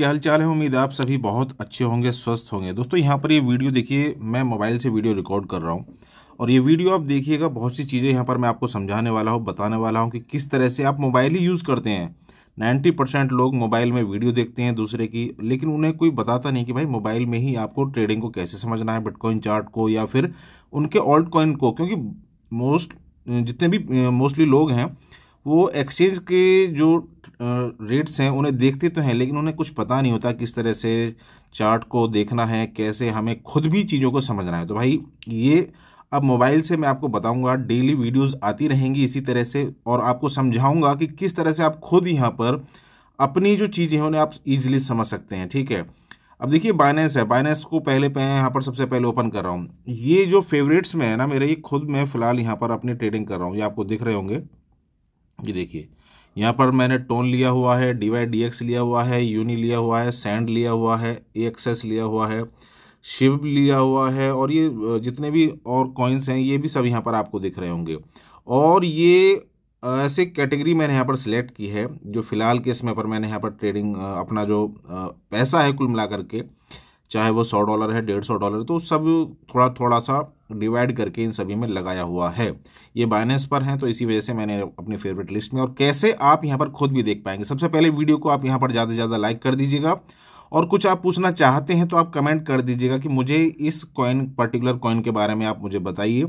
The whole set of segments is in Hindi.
क्या हालचाल है उम्मीद आप सभी बहुत अच्छे होंगे स्वस्थ होंगे दोस्तों यहाँ पर ये वीडियो देखिए मैं मोबाइल से वीडियो रिकॉर्ड कर रहा हूँ और ये वीडियो आप देखिएगा बहुत सी चीज़ें यहाँ पर मैं आपको समझाने वाला हूँ बताने वाला हूँ कि किस तरह से आप मोबाइल ही यूज़ करते हैं नाइन्टी परसेंट लोग मोबाइल में वीडियो देखते हैं दूसरे की लेकिन उन्हें कोई बताता नहीं कि भाई मोबाइल में ही आपको ट्रेडिंग को कैसे समझना है बिटकॉइन चार्ट को या फिर उनके ऑल्ट कॉइन को क्योंकि मोस्ट जितने भी मोस्टली लोग हैं वो एक्सचेंज के जो रेट्स हैं उन्हें देखते तो हैं लेकिन उन्हें कुछ पता नहीं होता किस तरह से चार्ट को देखना है कैसे हमें खुद भी चीज़ों को समझना है तो भाई ये अब मोबाइल से मैं आपको बताऊंगा डेली वीडियोस आती रहेंगी इसी तरह से और आपको समझाऊंगा कि किस तरह से आप खुद यहाँ पर अपनी जो चीज़ें हैं उन्हें आप इजीली समझ सकते हैं ठीक है अब देखिए बाइनेंस है बाइनेंस को पहले पे यहाँ पर सबसे पहले ओपन कर रहा हूँ ये जो फेवरेट्स में है ना मेरे ये खुद मैं फ़िलहाल यहाँ पर अपनी ट्रेडिंग कर रहा हूँ ये आपको दिख रहे होंगे ये देखिए यहाँ पर मैंने टोन लिया हुआ है डी वाई डी एक्स लिया हुआ है यूनी लिया हुआ है सैंड लिया हुआ है ए एक्सेस लिया हुआ है शिव लिया हुआ है और ये जितने भी और कॉइन्स हैं ये भी सब यहाँ पर आपको दिख रहे होंगे और ये ऐसे कैटेगरी मैंने यहाँ पर सिलेक्ट की है जो फ़िलहाल के समय पर मैंने यहाँ पर ट्रेडिंग अपना जो पैसा है कुल मिला करके चाहे वो सौ डॉलर है डेढ़ सौ डॉलर तो सब थोड़ा थोड़ा सा डिवाइड करके इन सभी में लगाया हुआ है ये बाइनेंस पर हैं तो इसी वजह से मैंने अपनी फेवरेट लिस्ट में और कैसे आप यहाँ पर खुद भी देख पाएंगे सबसे पहले वीडियो को आप यहाँ पर ज़्यादा से ज़्यादा लाइक कर दीजिएगा और कुछ आप पूछना चाहते हैं तो आप कमेंट कर दीजिएगा कि मुझे इस कॉइन पर्टिकुलर कॉइन के बारे में आप मुझे बताइए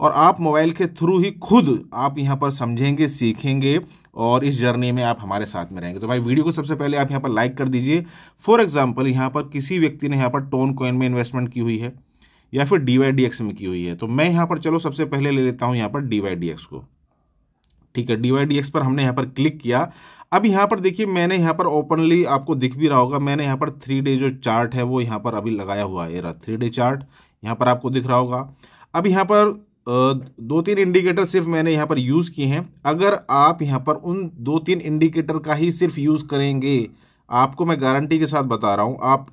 और आप मोबाइल के थ्रू ही खुद आप यहाँ पर समझेंगे सीखेंगे और इस जर्नी में आप हमारे साथ में रहेंगे तो भाई वीडियो को सबसे पहले आप यहाँ पर लाइक कर दीजिए फॉर एग्जाम्पल यहाँ पर किसी व्यक्ति ने यहाँ पर टोन कोइन में इन्वेस्टमेंट की हुई है या फिर डी में की हुई है तो मैं यहाँ पर चलो सबसे पहले ले लेता हूँ यहाँ पर डी को ठीक है डी पर हमने यहाँ पर क्लिक किया अब यहाँ पर देखिए मैंने यहाँ पर ओपनली आपको दिख भी रहा होगा मैंने यहाँ पर थ्री डे जो चार्ट है वो यहाँ पर अभी लगाया हुआ है थ्री डे चार्ट यहाँ पर आपको दिख रहा होगा अब यहाँ पर दो तीन इंडिकेटर सिर्फ मैंने यहाँ पर यूज़ किए हैं अगर आप यहाँ पर उन दो तीन इंडिकेटर का ही सिर्फ यूज़ करेंगे आपको मैं गारंटी के साथ बता रहा हूँ आप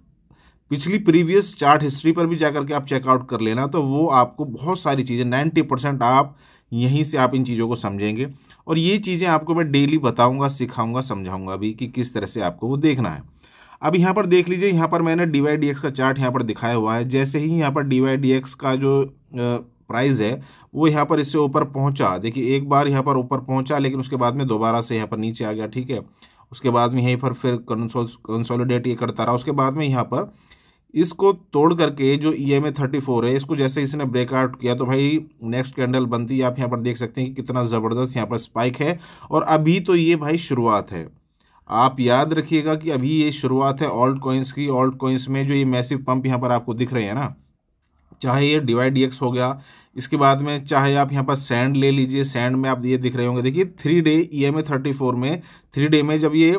पिछली प्रीवियस चार्ट हिस्ट्री पर भी जाकर के आप चेकआउट कर लेना तो वो आपको बहुत सारी चीज़ें नाइन्टी परसेंट आप यहीं से आप इन चीज़ों को समझेंगे और ये चीज़ें आपको मैं डेली बताऊँगा सिखाऊँगा समझाऊंगा भी कि किस तरह से आपको वो देखना है अब यहाँ पर देख लीजिए यहाँ पर मैंने डी वाई डी एक्स का चार्ट यहाँ पर दिखाया हुआ है जैसे ही यहाँ पर डी वाई डी एक्स का जो प्राइस है वो यहाँ पर इससे ऊपर पहुँचा देखिए एक बार यहाँ पर ऊपर पहुँचा लेकिन उसके बाद में दोबारा से यहाँ पर नीचे आ गया ठीक है उसके बाद में यहीं पर फिर कंसोलिडेट ये करता रहा उसके बाद में यहाँ पर इसको तोड़ करके जो E M A thirty four है इसको जैसे इसने ब्रेकआउट किया तो भाई नेक्स्ट कैंडल बनती है आप यहाँ पर देख सकते हैं कि कितना ज़बरदस्त यहाँ पर स्पाइक है और अभी तो ये भाई शुरुआत है आप याद रखिएगा कि अभी ये शुरुआत है ऑल्ट कॉइंस की ऑल्ट कॉइन्स में जो ये मैसिव पंप यहाँ पर आपको दिख रहे हैं ना चाहे ये डिवाइड डीएक्स हो गया इसके बाद में चाहे आप यहाँ पर सैंड ले लीजिए सैंड में आप ये दिख रहे होंगे देखिए three day E M A thirty four में थ्री डे में जब ये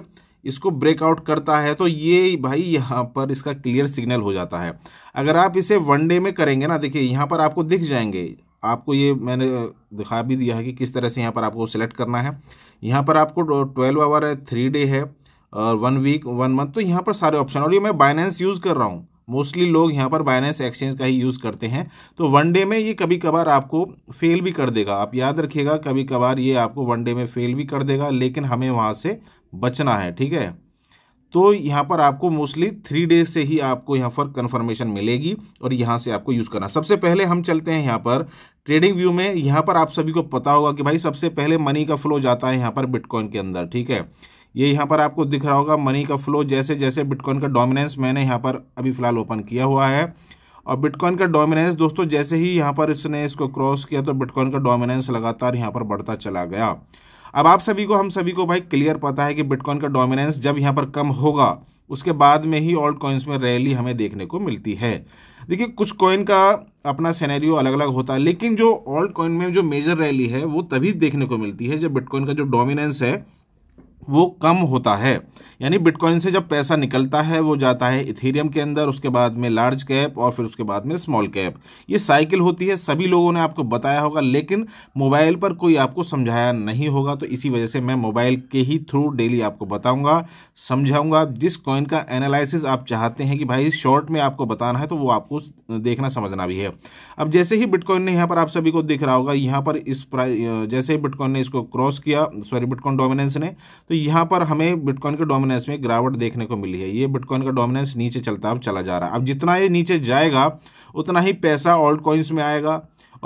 इसको ब्रेकआउट करता है तो ये भाई यहाँ पर इसका क्लियर सिग्नल हो जाता है अगर आप इसे वन डे में करेंगे ना देखिए यहाँ पर आपको दिख जाएंगे आपको ये मैंने दिखा भी दिया है कि किस तरह से यहाँ पर आपको सेलेक्ट करना है यहाँ पर आपको ट्वेल्व आवर है थ्री डे है और वन वीक वन मंथ तो यहाँ पर सारे ऑप्शन और ये मैं बाइनेंस यूज़ कर रहा हूँ मोस्टली लोग यहाँ पर बाइनेंस एक्सचेंज का ही यूज़ करते हैं तो वन डे में ये कभी कभार आपको फेल भी कर देगा आप याद रखिएगा कभी कभार ये आपको वन डे में फेल भी कर देगा लेकिन हमें वहाँ से बचना है ठीक है तो यहाँ पर आपको मोस्टली थ्री डेज से ही आपको यहाँ पर कन्फर्मेशन मिलेगी और यहाँ से आपको यूज़ करना सबसे पहले हम चलते हैं यहाँ पर ट्रेडिंग व्यू में यहाँ पर आप सभी को पता होगा कि भाई सबसे पहले मनी का फ्लो जाता है यहाँ पर बिटकॉइन के अंदर ठीक है ये यहाँ पर आपको दिख रहा होगा मनी का फ्लो जैसे जैसे बिटकॉइन का डोमिनेंस मैंने यहाँ पर अभी फ़िलहाल ओपन किया हुआ है और बिटकॉइन का डोमिनेंस दोस्तों जैसे ही यहाँ पर इसने इसको क्रॉस किया तो बिटकॉइन का डोमिनेंस लगातार यहाँ पर बढ़ता चला गया अब आप सभी को हम सभी को भाई क्लियर पता है कि बिटकॉइन का डोमिनेंस जब यहाँ पर कम होगा उसके बाद में ही ऑल्ट कॉइन्स में रैली हमें देखने को मिलती है देखिए कुछ कॉइन का अपना सेनेरियो अलग अलग होता है लेकिन जो ऑल्ट कॉइन में जो मेजर रैली है वो तभी देखने को मिलती है जब बिटकॉइन का जो डोमिनेंस है वो कम होता है यानी बिटकॉइन से जब पैसा निकलता है वो जाता है इथेरियम के अंदर उसके बाद में लार्ज कैप और फिर उसके बाद में स्मॉल कैप ये साइकिल होती है सभी लोगों ने आपको बताया होगा लेकिन मोबाइल पर कोई आपको समझाया नहीं होगा तो इसी वजह से मैं मोबाइल के ही थ्रू डेली आपको बताऊंगा समझाऊंगा जिस कॉइन का एनालिसिस आप चाहते हैं कि भाई शॉर्ट में आपको बताना है तो वो आपको देखना समझना भी है अब जैसे ही बिटकॉइन ने यहाँ पर आप सभी को दिख रहा होगा यहाँ पर इस जैसे ही बिटकॉइन ने इसको क्रॉस किया सॉरी बिटकॉइन डोमिनेंस ने तो तो यहाँ पर हमें बिटकॉइन के डोमिनेंस में गिरावट देखने को मिली है ये बिटकॉइन का डोमिनेंस नीचे चलता अब चला जा रहा है अब जितना ये नीचे जाएगा उतना ही पैसा ऑल्ट कॉइन्स में आएगा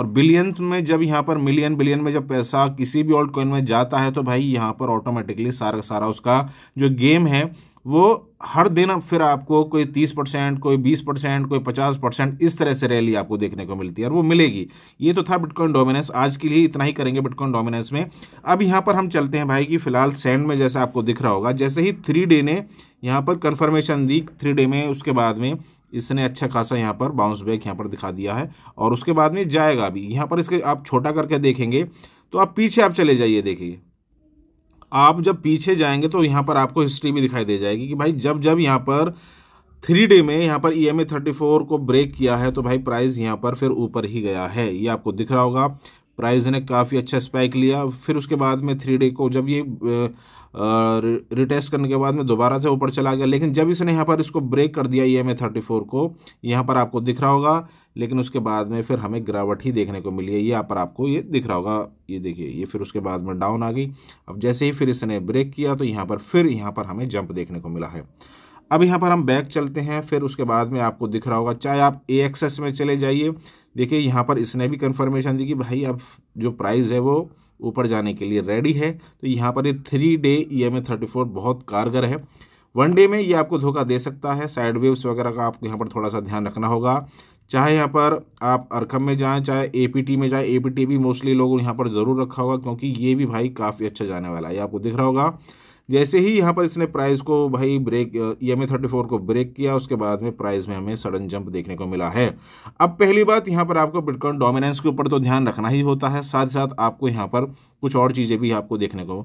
और बिलियंस में जब यहाँ पर मिलियन बिलियन में जब पैसा किसी भी ऑल्ट कॉइन में जाता है तो भाई यहाँ पर ऑटोमेटिकली सारा सारा उसका जो गेम है वो हर दिन फिर आपको कोई तीस परसेंट कोई बीस परसेंट कोई पचास परसेंट इस तरह से रैली आपको देखने को मिलती है और वो मिलेगी ये तो था बिटकॉइन डोमिनेंस आज के लिए इतना ही करेंगे बिटकॉइन डोमिनेंस में अब यहाँ पर हम चलते हैं भाई कि फिलहाल सेंड में जैसे आपको दिख रहा होगा जैसे ही थ्री डे ने यहाँ पर कन्फर्मेशन दी थ्री डे में उसके बाद में इसने अच्छा खासा यहाँ पर बाउंस बैक यहाँ पर दिखा दिया है और उसके बाद में जाएगा भी यहाँ पर इसके आप छोटा करके देखेंगे तो आप पीछे आप चले जाइए देखिए आप जब पीछे जाएंगे तो यहाँ पर आपको हिस्ट्री भी दिखाई दे जाएगी कि भाई जब जब यहाँ पर थ्री डे में यहाँ पर E M A thirty four को ब्रेक किया है तो भाई प्राइस यहाँ पर फिर ऊपर ही गया है ये आपको दिख रहा होगा प्राइस ने काफ़ी अच्छा स्पाइक लिया फिर उसके बाद में थ्री डे को जब ये रिटेस्ट करने के बाद में दोबारा से ऊपर चला गया लेकिन जब इसने यहाँ पर इसको ब्रेक कर दिया E M A thirty four को यहाँ पर आपको दिख रहा होगा लेकिन उसके बाद में फिर हमें गिरावट ही देखने को मिली है ये यहाँ पर आपको ये दिख रहा होगा ये देखिए ये फिर उसके बाद में डाउन आ गई अब जैसे ही फिर इसने ब्रेक किया तो यहाँ पर फिर यहाँ पर हमें जंप देखने को मिला है अब यहाँ पर हम बैक चलते हैं फिर उसके बाद में आपको दिख रहा होगा चाहे आप ए एक्सेस में चले जाइए देखिए यहाँ पर इसने भी कन्फर्मेशन दी कि भाई अब जो प्राइस है वो ऊपर जाने के लिए रेडी है तो यहाँ पर ये थ्री डे ई एम बहुत कारगर है वन डे में ये आपको धोखा दे सकता है साइड वेव्स वगैरह का आपको यहाँ पर थोड़ा सा ध्यान रखना होगा चाहे यहाँ पर आप अरखम में जाएं चाहे एपीटी में जाएं एपीटी भी मोस्टली लोगों ने यहाँ पर ज़रूर रखा होगा क्योंकि ये भी भाई काफ़ी अच्छा जाने वाला है ये आपको दिख रहा होगा जैसे ही यहाँ पर इसने प्राइस को भाई break E M thirty four को ब्रेक किया उसके बाद में प्राइस में हमें सडन जंप देखने को मिला है अब पहली बात यहाँ पर आपको बिटकॉइन डोमिनेंस के ऊपर तो ध्यान रखना ही होता है साथ साथ आपको यहाँ पर कुछ और चीज़ें भी आपको देखने को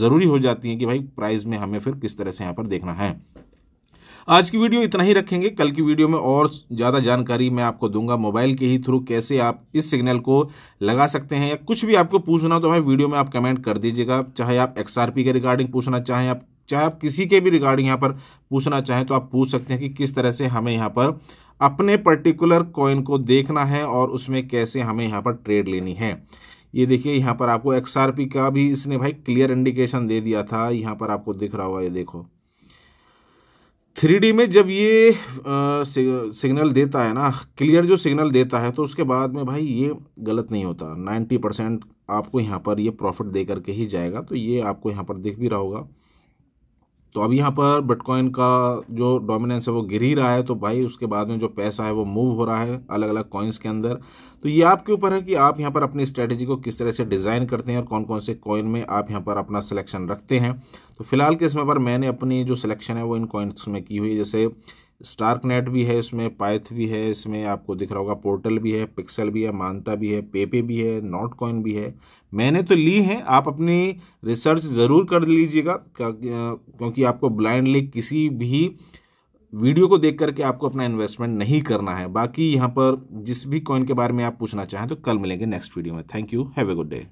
ज़रूरी हो जाती हैं कि भाई प्राइस में हमें फिर किस तरह से यहाँ पर देखना है आज की वीडियो इतना ही रखेंगे कल की वीडियो में और ज़्यादा जानकारी मैं आपको दूंगा मोबाइल के ही थ्रू कैसे आप इस सिग्नल को लगा सकते हैं या कुछ भी आपको पूछना हो तो भाई वीडियो में आप कमेंट कर दीजिएगा चाहे आप एक्स के रिगार्डिंग पूछना चाहें आप चाहे आप किसी के भी रिगार्डिंग यहाँ पर पूछना चाहें तो आप पूछ सकते हैं कि किस तरह से हमें यहाँ पर अपने पर्टिकुलर कॉइन को देखना है और उसमें कैसे हमें यहाँ पर ट्रेड लेनी है ये देखिए यहाँ पर आपको एक्स का भी इसने भाई क्लियर इंडिकेशन दे दिया था यहाँ पर आपको दिख रहा होगा ये देखो थ्री में जब ये सिग्नल देता है ना क्लियर जो सिग्नल देता है तो उसके बाद में भाई ये गलत नहीं होता नाइन्टी परसेंट आपको यहाँ पर ये प्रॉफिट दे करके ही जाएगा तो ये आपको यहाँ पर दिख भी रहा होगा तो अब यहाँ पर बिटकॉइन का जो डोमिनेंस है वो गिर ही रहा है तो भाई उसके बाद में जो पैसा है वो मूव हो रहा है अलग अलग कॉइन्स के अंदर तो ये आपके ऊपर है कि आप यहाँ पर अपनी स्ट्रेटजी को किस तरह से डिज़ाइन करते हैं और कौन कौन से कॉइन में आप यहाँ पर अपना सिलेक्शन रखते हैं तो फिलहाल के इसमें पर मैंने अपनी जो सिलेक्शन है वो इन कॉइन्स में की हुई जैसे स्टार्क नेट भी है इसमें पाइथ भी है इसमें आपको दिख रहा होगा पोर्टल भी है पिक्सल भी है मानता भी है पेपे भी है नॉट कॉइन भी है मैंने तो ली है आप अपनी रिसर्च ज़रूर कर लीजिएगा क्योंकि आपको ब्लाइंडली किसी भी वीडियो को देख करके आपको अपना इन्वेस्टमेंट नहीं करना है बाकी यहाँ पर जिस भी कॉइन के बारे में आप पूछना चाहें तो कल मिलेंगे नेक्स्ट वीडियो में thank you have a good day